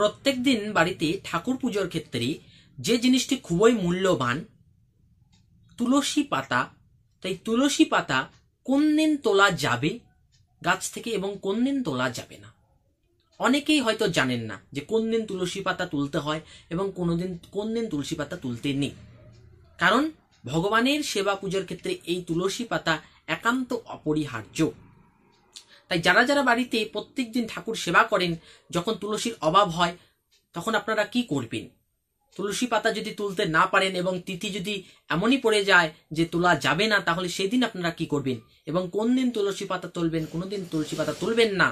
প্রত্যেক দিন বাড়িতে ঠাকুর পুজোর ক্ষেত্রে যে জিনিসটি খুবই মূল্যবান তুলসী পাতা তাই তুলসী পাতা কোন দিন তোলা যাবে গাছ থেকে এবং কোন দিন তোলা যাবে না অনেকেই হয়তো জানেন না যে কোন দিন তুলসী পাতা তুলতে হয় এবং কোনোদিন কোন দিন তুলসী পাতা তুলতে নেই কারণ ভগবানের সেবা পুজোর ক্ষেত্রে এই তুলসী পাতা একান্ত অপরিহার্য তাই যারা যারা বাড়িতে প্রত্যেক দিন ঠাকুর সেবা করেন যখন তুলসীর অভাব হয় তখন আপনারা কি করবেন তুলসী পাতা যদি তুলতে না পারেন এবং তিথি যদি এমনই পড়ে যায় যে তোলা যাবে না তাহলে সেদিন আপনারা কি করবেন এবং কোন দিন তুলসী পাতা তুলবেন কোনো দিন তুলসী পাতা তুলবেন না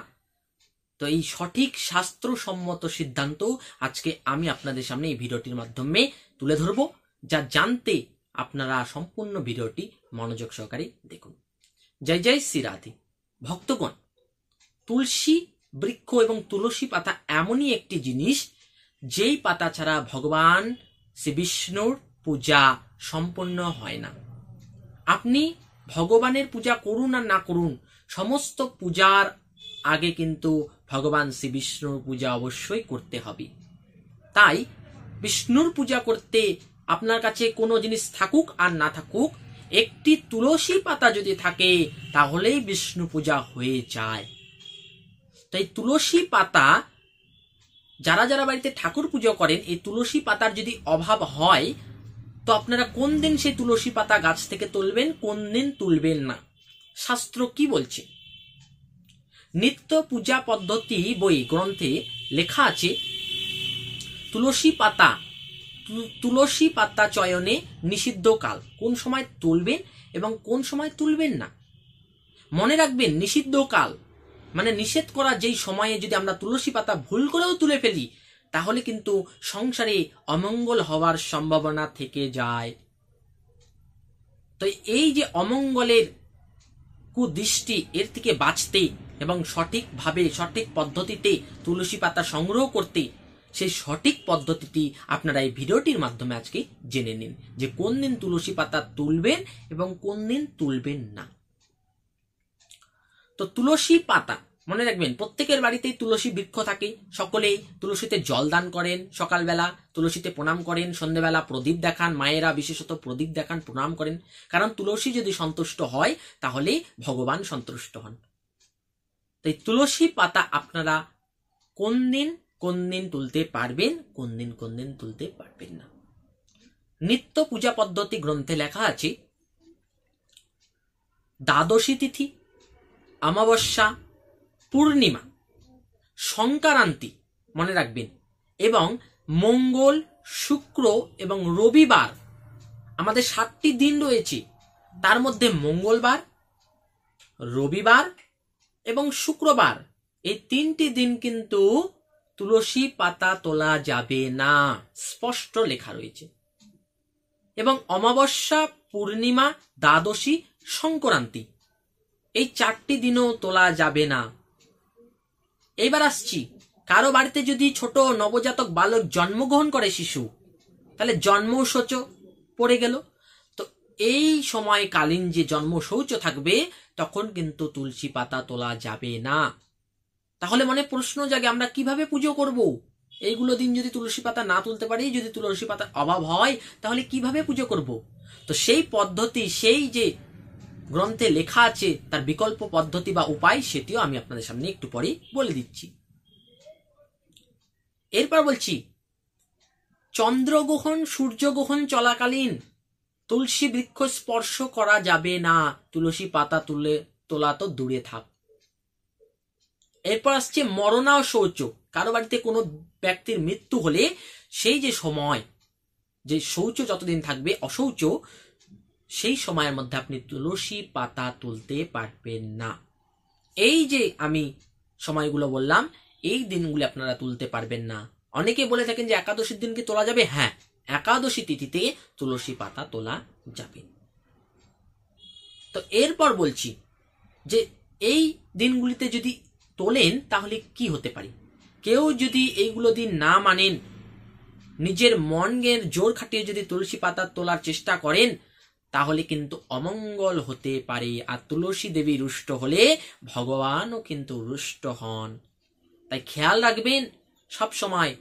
তো এই সঠিক শাস্ত্রসম্মত সিদ্ধান্ত আজকে আমি আপনাদের সামনে এই ভিডিওটির মাধ্যমে তুলে ধরব যা জানতে আপনারা সম্পূর্ণ ভিডিওটি মনোযোগ সহকারে দেখুন জয় জয় শ্রীরাধি ভক্তগণ তুলসী বৃক্ষ এবং তুলসী পাতা এমনই একটি জিনিস যেই পাতা ছাড়া ভগবান শ্রী বিষ্ণুর পূজা সম্পন্ন হয় না আপনি ভগবানের পূজা করুন আর না করুন সমস্ত পূজার আগে কিন্তু ভগবান শ্রী বিষ্ণুর পূজা অবশ্যই করতে হবে তাই বিষ্ণুর পূজা করতে আপনার কাছে কোনো জিনিস থাকুক আর না থাকুক একটি তুলসী পাতা যদি থাকে তাহলেই বিষ্ণু পূজা হয়ে যায় তাই তুলসী পাতা যারা যারা বাড়িতে ঠাকুর পুজো করেন এই তুলসী পাতার যদি অভাব হয় তো আপনারা কোন দিন সেই তুলসী পাতা গাছ থেকে তুলবেন কোন দিন তুলবেন না শাস্ত্র কি বলছে নিত্য পূজা পদ্ধতি বই গ্রন্থে লেখা আছে তুলসী পাতা তুলসী পাতা চয়নে নিষিদ্ধ কাল কোন সময় তুলবেন এবং কোন সময় তুলবেন না মনে রাখবেন নিষিদ্ধ কাল মানে নিষেধ করা যেই সময়ে যদি আমরা তুলসী পাতা ভুল করেও তুলে ফেলি তাহলে কিন্তু সংসারে অমঙ্গল হওয়ার সম্ভাবনা থেকে যায় তো এই যে অমঙ্গলের কুদৃষ্টি এর থেকে বাঁচতে এবং সঠিকভাবে সঠিক পদ্ধতিতে তুলসী পাতা সংগ্রহ করতে সেই সঠিক পদ্ধতিটি আপনারা এই ভিডিওটির মাধ্যমে আজকে জেনে নিন যে কোন দিন তুলসী পাতা তুলবেন এবং কোন দিন তুলবেন না তো তুলসী পাতা মনে রাখবেন প্রত্যেকের বাড়িতেই তুলসী বৃক্ষ থাকে সকলেই তুলসীতে জল দান করেন সকালবেলা তুলসীতে প্রণাম করেন সন্ধ্যেবেলা প্রদীপ দেখান মায়েরা বিশেষত প্রদীপ দেখান প্রণাম করেন কারণ তুলসী যদি সন্তুষ্ট হয় তাহলে ভগবান সন্তুষ্ট হন তাই তুলসী পাতা আপনারা কোন দিন কোন দিন তুলতে পারবেন কোন দিন কোন দিন তুলতে পারবেন না নিত্য পূজা পদ্ধতি গ্রন্থে লেখা আছে দ্বাদশী তিথি অমাবস্যা পূর্ণিমা সংক্রান্তি মনে রাখবেন এবং মঙ্গল শুক্র এবং রবিবার আমাদের সাতটি দিন রয়েছে তার মধ্যে মঙ্গলবার রবিবার এবং শুক্রবার এই তিনটি দিন কিন্তু তুলসী পাতা তোলা যাবে না স্পষ্ট লেখা রয়েছে এবং অমাবস্যা পূর্ণিমা দ্বাদশী সংক্রান্তি এই চারটি দিনও তোলা যাবে না এইবার আসছি কারো বাড়িতে যদি ছোট নবজাতক বালক জন্মগ্রহণ করে শিশু তাহলে জন্ম শৌচ পড়ে গেল তো এই সময় কালীন যে জন্ম শৌচ থাকবে তখন কিন্তু তুলসী পাতা তোলা যাবে না তাহলে মনে প্রশ্ন জাগে আমরা কিভাবে পুজো করব এইগুলো দিন যদি তুলসী পাতা না তুলতে পারি যদি তুলসী পাতার অভাব হয় তাহলে কিভাবে পুজো করব তো সেই পদ্ধতি সেই যে গ্রন্থে লেখা আছে তার বিকল্প পদ্ধতি বা উপায় সেটিও আমি আপনাদের সামনে একটু পরেই বলে দিচ্ছি এরপর বলছি চন্দ্রগ্রহণ সূর্যগ্রহণ চলাকালীন তুলসী বৃক্ষ স্পর্শ করা যাবে না তুলসী পাতা তুলে তোলা তো দূরে থাক এরপর আসছে মরণা ও শৌচ কারো বাড়িতে কোনো ব্যক্তির মৃত্যু হলে সেই যে সময় যে শৌচ যতদিন থাকবে অশৌচ সেই সময়ের মধ্যে আপনি তুলসী পাতা তুলতে পারবেন না এই যে আমি সময়গুলো বললাম এই দিনগুলি আপনারা তুলতে পারবেন না অনেকে বলে থাকেন যে একাদশীর দিনকে তোলা যাবে হ্যাঁ একাদশী তিথিতে তুলসী পাতা তোলা যাবে তো এরপর বলছি যে এই দিনগুলিতে যদি তোলেন তাহলে কি হতে পারে কেউ যদি এইগুলো দিন না মানেন নিজের মনের জোর খাটিয়ে যদি তুলসী পাতা তোলার চেষ্টা করেন তাহলে কিন্তু অমঙ্গল হতে পারে আর তুলসী দেবী রুষ্ট হলে ভগবানও কিন্তু রুষ্ট হন তাই খেয়াল রাখবেন সব সময়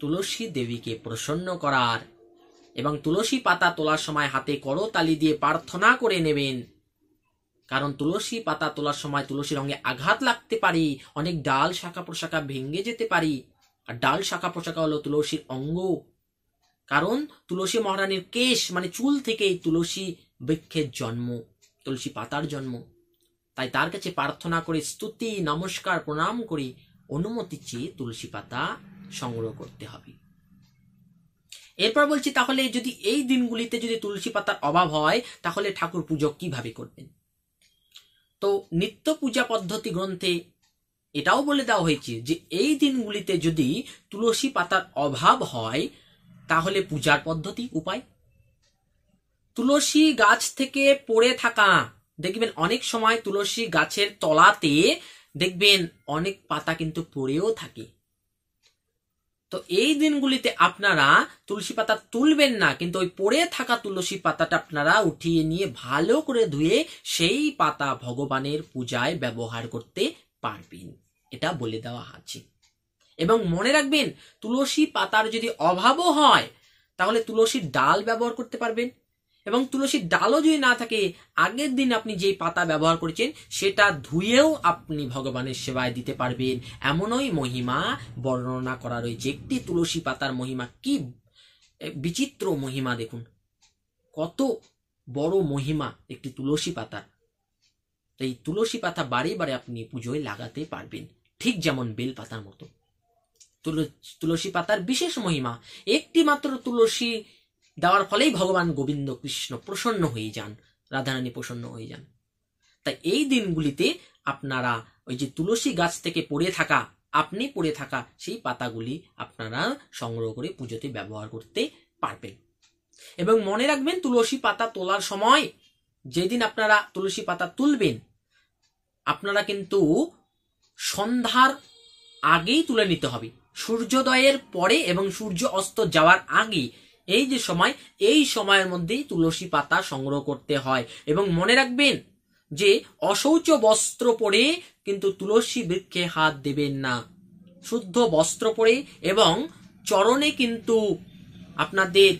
তুলসী দেবীকে প্রসন্ন করার এবং তুলসী পাতা তোলার সময় হাতে করতালি দিয়ে প্রার্থনা করে নেবেন কারণ তুলসী পাতা তোলার সময় তুলসী রঙে আঘাত লাগতে পারি অনেক ডাল শাখা প্রশাখা ভেঙে যেতে পারি আর ডাল শাখা প্রশাখা হলো তুলসীর অঙ্গ কারণ তুলসী মহারানীর কেশ মানে চুল থেকে এই তুলসী বৃক্ষের জন্ম তুলসী পাতার জন্ম তাই তার কাছে প্রার্থনা করে স্তুতি নমস্কার প্রণাম করে অনুমতি চেয়ে তুলসী পাতা সংগ্রহ করতে হবে এরপর বলছি তাহলে যদি এই দিনগুলিতে যদি তুলসী পাতার অভাব হয় তাহলে ঠাকুর পুজো কিভাবে করবেন তো নিত্য পূজা পদ্ধতি গ্রন্থে এটাও বলে দেওয়া হয়েছে যে এই দিনগুলিতে যদি তুলসী পাতার অভাব হয় তাহলে পূজার পদ্ধতি উপায় তুলসী গাছ থেকে পড়ে থাকা দেখবেন অনেক সময় তুলসী গাছের তলাতে দেখবেন অনেক পাতা কিন্তু পড়েও থাকে তো এই দিনগুলিতে আপনারা তুলসী পাতা তুলবেন না কিন্তু ওই পড়ে থাকা তুলসী পাতাটা আপনারা উঠিয়ে নিয়ে ভালো করে ধুয়ে সেই পাতা ভগবানের পূজায় ব্যবহার করতে পারবেন এটা বলে দেওয়া আছে এবং মনে রাখবেন তুলসী পাতার যদি অভাবও হয় তাহলে তুলসীর ডাল ব্যবহার করতে পারবেন এবং তুলসীর ডালও যদি না থাকে আগের দিন আপনি যেই পাতা ব্যবহার করেছেন সেটা ধুয়েও আপনি ভগবানের সেবায় দিতে পারবেন এমনই মহিমা বর্ণনা করা রয়েছে একটি তুলসী পাতার মহিমা কি বিচিত্র মহিমা দেখুন কত বড় মহিমা একটি তুলসী পাতা এই তুলসী পাতা বারে বারে আপনি পুজোয় লাগাতে পারবেন ঠিক যেমন বেল পাতার মতো তুলসী পাতার বিশেষ মহিমা একটি মাত্র তুলসী দেওয়ার ফলেই ভগবান গোবিন্দ কৃষ্ণ প্রসন্ন হয়ে যান রাধারানী প্রসন্ন হয়ে যান তাই এই দিনগুলিতে আপনারা ওই যে তুলসী গাছ থেকে পড়ে থাকা আপনি পড়ে থাকা সেই পাতাগুলি আপনারা সংগ্রহ করে পুজোতে ব্যবহার করতে পারবেন এবং মনে রাখবেন তুলসী পাতা তোলার সময় যেদিন আপনারা তুলসী পাতা তুলবেন আপনারা কিন্তু সন্ধ্যার আগেই তুলে নিতে হবে সূর্যোদয়ের পরে এবং সূর্য অস্ত যাওয়ার আগে এই যে সময় এই সময়ের মধ্যেই তুলসী পাতা সংগ্রহ করতে হয় এবং মনে রাখবেন যে অশৌচ বস্ত্র পরে কিন্তু তুলসী বৃক্ষে হাত দেবেন না শুদ্ধ বস্ত্র পরে এবং চরণে কিন্তু আপনাদের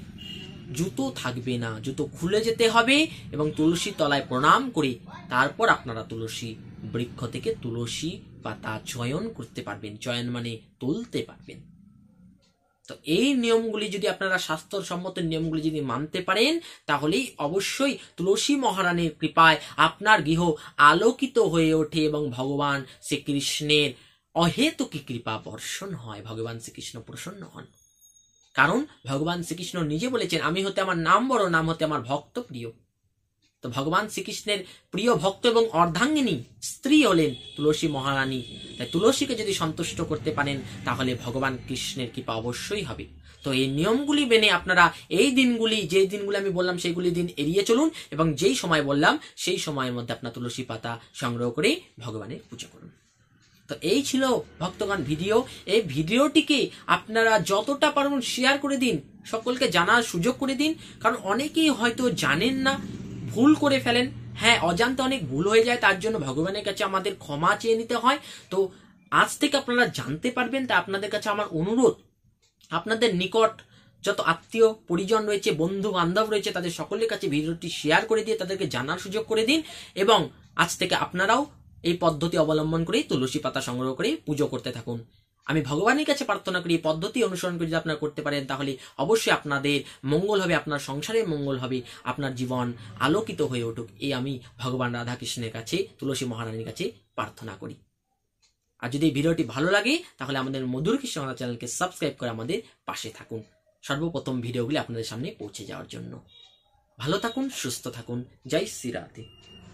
জুতো থাকবে না জুতো খুলে যেতে হবে এবং তুলসী তলায় প্রণাম করে তারপর আপনারা তুলসী বৃক্ষ থেকে তুলসী বা তা চয়ন করতে পারবেন চয়ন মানে তুলতে পারবেন তো এই নিয়মগুলি যদি আপনারা স্বাস্থ্য সম্মত নিয়মগুলি যদি মানতে পারেন তাহলেই অবশ্যই তুলসী মহারানীর কৃপায় আপনার গৃহ আলোকিত হয়ে ওঠে এবং ভগবান শ্রীকৃষ্ণের অহেতুকি কৃপা বর্ষণ হয় ভগবান শ্রীকৃষ্ণ প্রসন্ন হন কারণ ভগবান শ্রীকৃষ্ণ নিজে বলেছেন আমি হতে আমার নাম বড় নাম হতে আমার ভক্ত প্রিয় তো ভগবান শ্রীকৃষ্ণের প্রিয় ভক্ত এবং অর্ধাঙ্গিনী স্ত্রী হলেন তুলসী মহারানী তাই তুলসীকে যদি সন্তুষ্ট করতে পারেন তাহলে ভগবান কৃষ্ণের কৃপা অবশ্যই হবে তো এই নিয়মগুলি মেনে আপনারা এই দিনগুলি যে দিনগুলি আমি বললাম সেইগুলি দিন এড়িয়ে চলুন এবং যেই সময় বললাম সেই সময়ের মধ্যে আপনার তুলসী পাতা সংগ্রহ করে ভগবানের পূজা করুন তো এই ছিল ভক্তগণ ভিডিও এই ভিডিওটিকে আপনারা যতটা পারুন শেয়ার করে দিন সকলকে জানার সুযোগ করে দিন কারণ অনেকেই হয়তো জানেন না ভুল করে ফেলেন হ্যাঁ অজান্তে অনেক ভুল হয়ে যায় তার জন্য ভগবানের কাছে আমাদের ক্ষমা চেয়ে নিতে হয় তো আজ থেকে আপনারা জানতে পারবেন তা আপনাদের কাছে আমার অনুরোধ আপনাদের নিকট যত আত্মীয় পরিজন রয়েছে বন্ধু বান্ধব রয়েছে তাদের সকলের কাছে ভিডিওটি শেয়ার করে দিয়ে তাদেরকে জানার সুযোগ করে দিন এবং আজ থেকে আপনারাও এই পদ্ধতি অবলম্বন করে তুলসী পাতা সংগ্রহ করে পুজো করতে থাকুন আমি ভগবানের কাছে প্রার্থনা করি পদ্ধতি অনুসরণ করে যদি আপনারা করতে পারেন তাহলে অবশ্যই আপনাদের মঙ্গল হবে আপনার সংসারে মঙ্গল হবে আপনার জীবন আলোকিত হয়ে উঠুক এই আমি ভগবান রাধাকৃষ্ণের কাছে তুলসী মহারানীর কাছে প্রার্থনা করি আর যদি এই ভিডিওটি ভালো লাগে তাহলে আমাদের মধুর কৃষ্ণ চ্যানেলকে সাবস্ক্রাইব করে আমাদের পাশে থাকুন সর্বপ্রথম ভিডিওগুলি আপনাদের সামনে পৌঁছে যাওয়ার জন্য ভালো থাকুন সুস্থ থাকুন জয় শ্রী রাধে